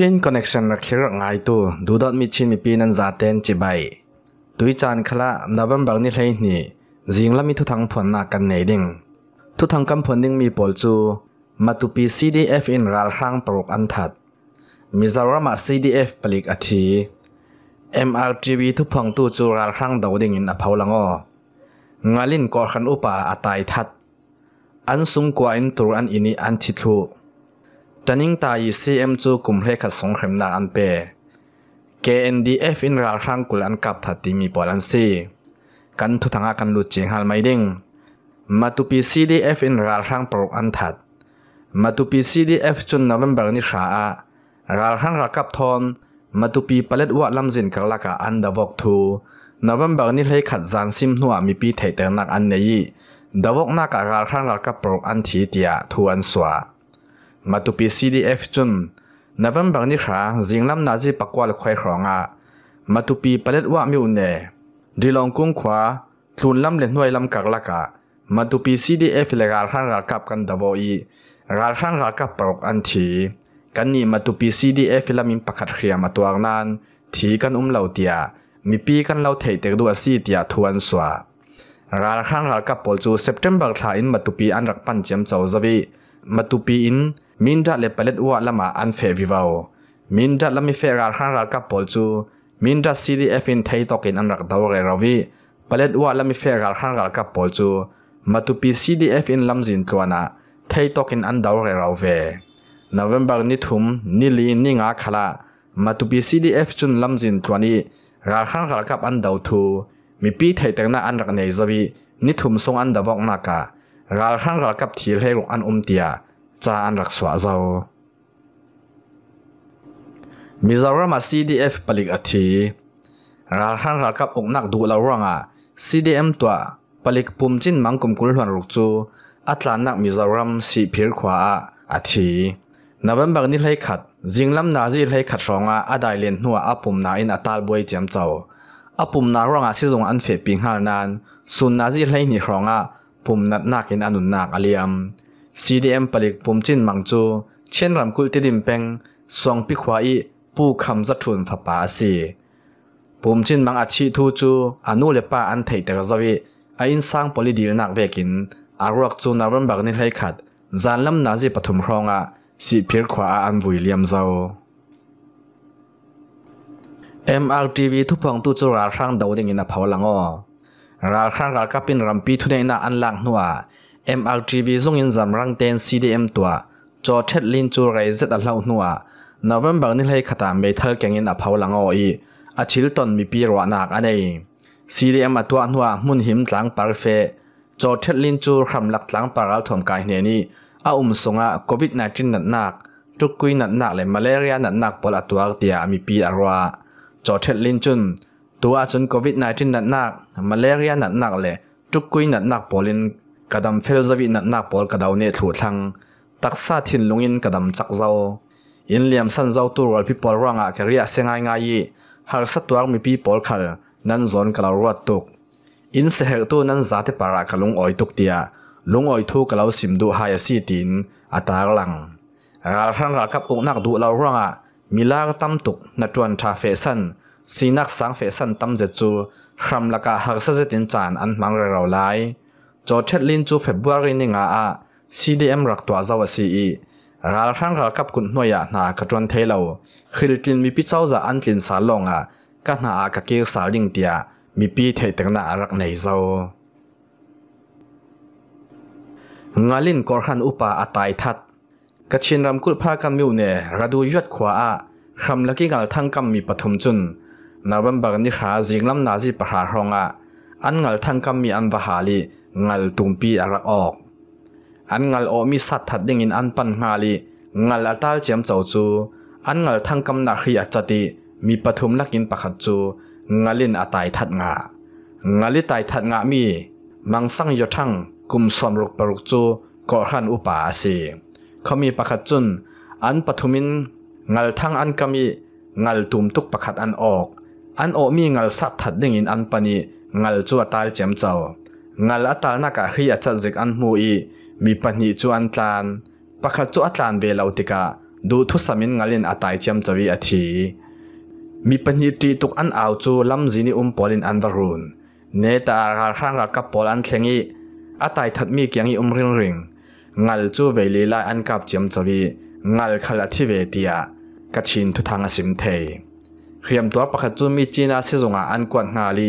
ชินคอนเนคชันรักเชื่อง่ายตัวดูดอดมิชินมีปีนันซาเตนจิบายตุยจานคละนับบังนี่เลยนี่จิงละมีทุทังผลนักกันเนดิงทุทังกำผลดิงมีปอลจูมาตุปีซีดีเอฟอินรัลครั้งปรุกอันทัดมิซารามาซีดีเอฟปลิกอธี MRGB ทุพังตูจูรัลครั้งดาวดิงอินอภาวลังองาลินกอขันอุปาอัตัยทัดอันสุงกว่าอินตุรอันอินีอันทิทุตนิงตาอีซีเอ็มจูกลุ่มเลขัดสงครามนาอันเปนดีเอฟอินราครั้งกุลอันกับทัดที่มีปอลันซีกันทุทังอากันลุจิงฮัลไม่ดิ่งมาตุปีซีดีเอฟอินราครั้งปรุอันทัดมาตุปีซีีดเอฟจนนวมเบ์นิชาอาราครั้งรักกับทอนมาตุปีเปเลตวะลำสินกัลกะอันดาวกทูนวมเบ์นิเลขัดจานซิมหัวมีปีเทเตอร์นักอันเนยีดาวกนักการาครั้งรักกับปรุอันทีเตียทวนสวามาตุปี CDF จุนนวันบางนิ้ขาจิงลำนาจีปักกวาลควายขรองะมาตุปีปเลตว่ามีิวเนดีลองกุ้งขวาทลุนลำเล่นหน่วยลำกักลักะมาตุปี CDF เลกาขานกักับกันดาวอีกาขานรักับปรกอันทีกันนี่มาตุปี CDF ลำมินปะกขัดเขียมาตัวนั้นทีกันอุ้มเหล่าเตียมีปีกันเหล่าเทิดเตกดัวซีเตียทวนสวะาราขานรากับปอลจูเซปเทมเบอร์ทาอินมาตุปีอันรักปันเจียมเจ้าจวีมาตุปีอินมินดาเลปเปลตอวละมาอันเฟวิวาวมินดาละมีเฟรารครังรักกับปอลจูมินดาซีดีเอฟินไทยตอกินอันรักดาวเรราวีปเลตอวละมีเฟรารครังรักกับปอลจูมาตุปีซีดีเอฟินลัมจินตัวน่ะไทยตอกินอันดาวเรราวเวนาเวมบาร์นิทุมนิลีนิงาคลามาตุปีซีดีเอฟจุนลัมจินตัวนี้รักครังรักกับอันดาวทู มีปีไทยแต่งน่ะอันรักเนยซาวีนิทุมทรงอันดาวกนาการักคังรักกับทีเลรุกอันอุมเตียจะอันรักสวาเจ้ามิจารามา CDF ปลิกอธิรารันรักับอกนักดูแลร่างอ่ะ CDM ตัวปลิกปุ่มจินมังกุมกุลหัวรุกจู อัตลานักมิจารามสีผิวขวาอ่ะอธินับเป็นบางนิเลยขัดยิงลำนาจีให้ขัดสองอ่ะอดายเลีนหัวอัปุ่มนาอินอัตลบวยเจียมเจ้าอัปุ่มนาร่างอาะซีรงอันเฟปิงฮานาน สุนนาจีให้หนิสองอ่ะปุ่มนัดนักอินอันุนนักอาเลียม CDM ปลิกปุ่มจินมังจู เช่นรำคุลติดิมเปงสวงปิขวาอีููคำสัทุนผปาสีปุ่มจินมังอาชีทูจูอนุเลปาอันเทยเตกซาวิอาอินสร้างปลิดีนักเวกินอารักจูนารมบักนิให้ขัด จานลำนาจีปฐุมครองอ่ะสีเพียรขวาอันวุยเลียมเจ้า MRTV ทุพงตุจูราครั้งดาดิ่งนาบเผาหลังอ่อราครั้งรากับเป็นรำปีทุเนนาอันหลังนัว MRTV zong in zam rang ten CDM tua cho thet lin chu rai zet a hlau nuwa November ni lai khata me thal kengin a phau lango i a chil ton mi pi ro nak anei CDM atwa nuwa mun him tlang par fe cho thet lin chu kham lak tlang par al thom kai ne ni a um songa covid 19 nat nak tukui nat nak le malaria nat nak pol atwa tia mi pi arwa cho thet lin chun tua chun covid 19 nat nak malaria nat nak le tukui nat nak polin กระดัมเฟลจวินันนักบอลกระดาวเนทูทังตักซาทินลุงอินกระดัมจักเจ้า อินเลียมสันเจ้าตัวรัลพีบอลร่างอ่ะเรียกเซงไงไงฮาร์สตัวรมีพีบอลขลนั่นซนกระลาวรัดตุกอินเสฮ์ตัวนันซาติปารากลุงออยตุกเตียลุงออยทุกระลาวสิมดูไฮซีตินอัตาหลังรัลฮันรักับอุกนักดูเลาร่างอ่ะมีลารตั้มตุกนัดวนทาเฟสันสีนักสังเฟสันตัมเจจูคำลักกะฮาร์สเจตินจานอันมังเรราไลจอดเช็ดลินจูเฟบวรินิงอาอา CDM รักตัวเจ้าสีอีรัลทั้งรักกับคุณหน่วยนากระจวนเทลาคิลจินมีพิจาวจาอันจินสาลงอาก็นาอากเกี่ยวสาลิงเตีย มีพีเทตังนารักในเจ้างาลินกอร์ฮันอุปาอตายทัดกชินรำกุลพากันมิวเนระดูยอดขวาอาคำลักิกาลทั้งกำมีปฐมจุนนับันบังนิขาจิงลำนาจิปหาหงอาอันงาลทั้งกำมีอันบหาลี ngal tumpi arak ok an ngal o mi sat that ding in an pan nga li ngal atal chem chau chu an ngal thang kam na khri achati mi pathum lakin pakhat chu ngalin atai that nga ngali tai that nga mi mangsang yo thang kum som ruk paruk chu ko han upa ase khami pakhat chun an pathumin ngal thang an kami ngal tum tuk pakhat an ok an o mi ngal sat that ding in an pani ngal chu atal chem chau ngal atalnaka hi a chazik an hmu i mi pahnih chu an tlan pakhat chu a tlan ve lo tika du thu samin ngalin atai chiam chawi a thi mi pahnih ti tuk an au chu lam zini um polin an varun ne ta ar hrang ra ka pol an thlengi atai that mi kiangi um ring ring ngal chu veile lai an kap chiam chawi ngal khala thi ve tia ka chin thu thang asim thei hriam tuar pakhat chu mi china se zonga an kwat nga li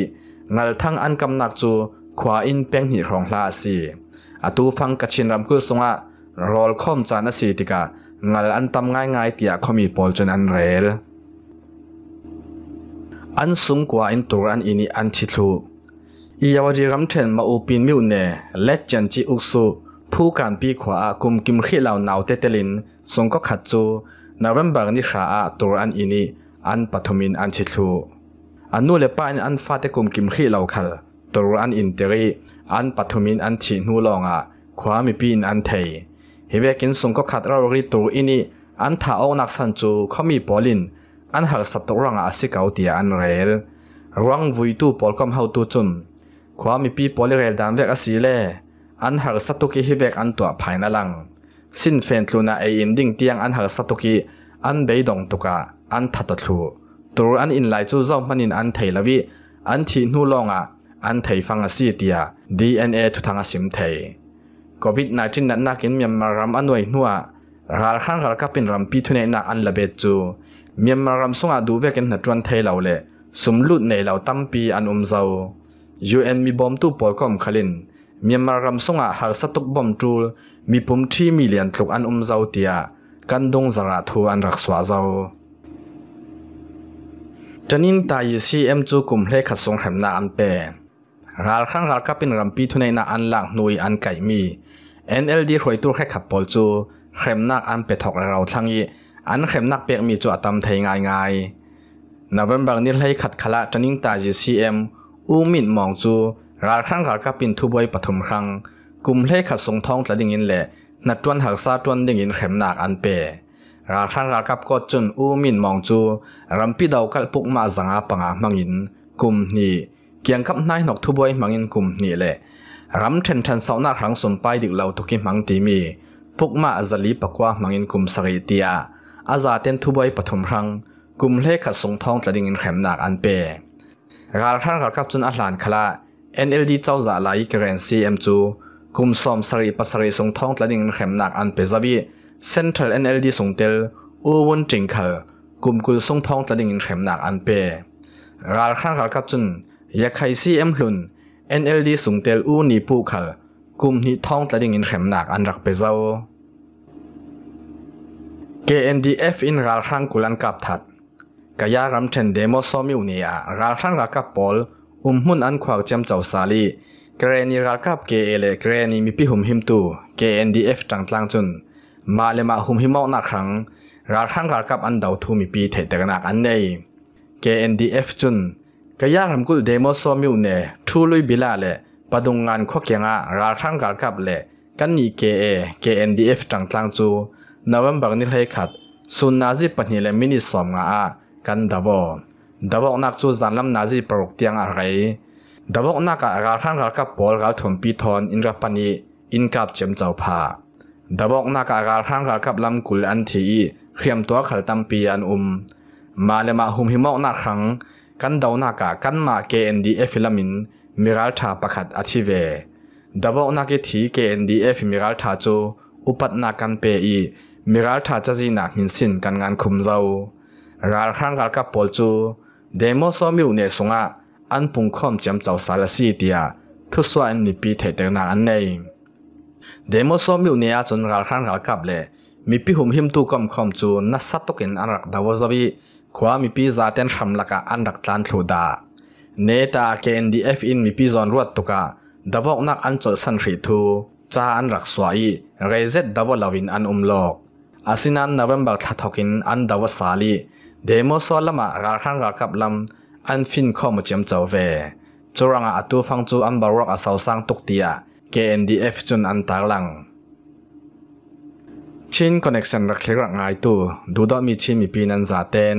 ngal thang an kam nak chu ขวาอินเปียงหิรองลาสีอาตูฟังกชินรำคือสงะรอลคอมจานสีติกะงาลอันตำง่ายง่ายเตียคอมีปอลจนอันเรล อันสูงกว่าอินตัวอันอินีอันทิทูอียาวดีรำเทนมาอูปินมิวเนและจันจิอุกซูผู้การปีขวาคุมกิมขีเหล่านาวเตเตลินสงก็ขัดจูนาเวมบังนิชาอตัวอันอินีอันปฐมินอันทิทูอันนู่เลป้าอันฟาเตกุมกิมขีเหล่าขัลตัวอันอินเตอร์อันปัทมินอันฉีนูลองอ่ะขวามีปีนอันเทฮิเวกินสงก็ขัดเราริตัวอินี่อันถ้าเอานักสันจูเขามีบอลินอันหักสับตัวรังอาศิเกาเตียอันเรลรังวุยตูปอลกอมเฮาตูจุนขวามีปีปอลิเรลดามเวกอาศิเล่อันหักสัตุกิฮิเวกอันตัวภายนลังสินเฟนทูนาเออินดิ่งเตียงอันหักสัตุกิอันเบยดงตุกะอันทัดตุตัวอันอินไลจูเจ้ามันอินอันเทลวิอันทีนูลองอ่ะ an thei fang asi tia DNA thu thanga sim thei COVID-19 nan na kin Myanmar ram anoi Nua, ral khang ral kapin ram pi thune na an labe chu Myanmar ram sunga du ve ken na tuan thei lo le nè nei tam pi an um zau UN mi bom tu polkom khalin Myanmar ram sunga sát satuk bom tu mi pum 3 million tluk an um zau tia kan dong zara thu an rak swa zau Tanin ta yi CM chu kum sung khasong hemna an pe รัลขังรัลก็เป็นรัมปีทุนในน่าอันหลักนุยอันไก่มี NLD รวยตัวแค่ขับปอลจูเข้มนักอันเป็ดถอกเราทั้งยี่อันเข้มนักเปียกมีจวดตำไทยง่ายง่ายนับเป็นบางนิดให้ขัดขละจนนิ่งตาจีซีเอ็มอูมินมองจูรัลขังรัลก็เป็นทุบวยปฐมครั้งกลุ่มให้ขัดทรงท้องจะดิ่งินแหละนัดจวนหักซาจวนดิ่งินเข้มนักอันเปยราคขั้งราก็ก็จนอูมินมองจูรัมปีดาวกัลปุกมาสังอาปังอามังอินกุมนี้เกียงกับนายนกทุบวยมังอินกุมนี่แหละรำเทนทันสาวนักหลังสมไปดิกเราทุกิมังตีมีพุกมาอาจลีปกว่ามังอินกุมสริตียอาจาเตนทุบวยปฐมรังกุมเลขัดสงทองจะดิ่งินแข็มหนักอันเปรกาลท่านกับจุนอัลลานคละ NLD เจ้าจ่าลายกรนซีเอ็มจูกุมซอมสรีปัสรีสงทองจะดิ่งินแข็มหนักอันเปรซาบีเ c เอ็นเอ NLD สงเตลอูวุนจิงเคลกุมกุลสงทองจะดิ่งินแข็มหนักอันเปรกาลท่านกับจนยาไข่ซีเอ็มหลุนเเออ็นลดีสุงเตลอูนีปูขลกลุ่มนิท้องจะดิ่งอินแข็มหนักอันรักไปเจ้าเกนดีเอฟอินรัลรังกุลันกับทัดกายารำเชนเดโมซอมิวเนียรัลรังรักกับปอลอุ้มหุ่นอันควักเจมเจ้าซาลีเกรนีรักกับเกเอเลเกรนีมีพิหุมหิมตูเกนดีเอฟจังจังจุนมาเลมาหุมหิมเอกหนักครั้งรัลรังรักกับอันเดาทูมีพีเทิดแต่หนักอันใดเกนดีเอฟจุนกยารำกุลเดโมโซมิวเนทูลุยบิลาเลปดุงงานข้อกียงอ่ะราทั้งการกับเลกันนี่เกเอเกเอ็นดีเอฟจังจังจูนวันบังนิเลขัดสุนนาจิปนิเลมินิสอมงอ่กันดับบดับบนักจูจันลำนาจิปรุกเตียงอะไรดับบนักอ่ราทั้งการกับบอลกับถมปีทอนอินรับปนีอินกับเจีมเจ้าผาดับบนักอ่ราทั้งการกับลำกุลอันทีเขียมตัวขัดตั้มปีอันอุมมาเลมาหุมหิมอกนักครั้ง kan dauna ka kan ma KNDF lamin miral tha pakhat athi ve dabo na ke thi KNDF miral tha chu upat na kan pe i miral tha cha ji na min sin kan ngan khum zau ral khang gal ka pol chu demo so mi ne sunga an pung khom cham chau sala si tia thu swa an ni pi the te na an nei demo so mi ne a chun ral khang gal kap le mi pi hum him tu kom khom chu na satokin arak dawo zabi khua mi pi za ten tham laka an rak tlan thlu da ne ta KNDF in mi pi zon ruat tuka dabok nak an chol san ri thu cha an rak swai reizet dabo lawin an umlok asinan november thathokin an dawa sali demo solama rarhan rakap lam an fin kho mu chem chaw ve choranga atu phang chu an barok asaw sang tuk tia KNDF chun an tarlang ชินคอนเนคชันรักเล็กรักง่ายตัวดูดอมีชินมีปีนันซาเตน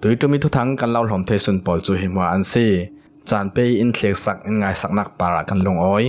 ตัวอีตัวมีทุทั้งกันเล่าหลอมเทสุนปอยจูหิมวาอันซีจานเปอินเล็กสักง่ายสักนักปาระกันลงอ้อย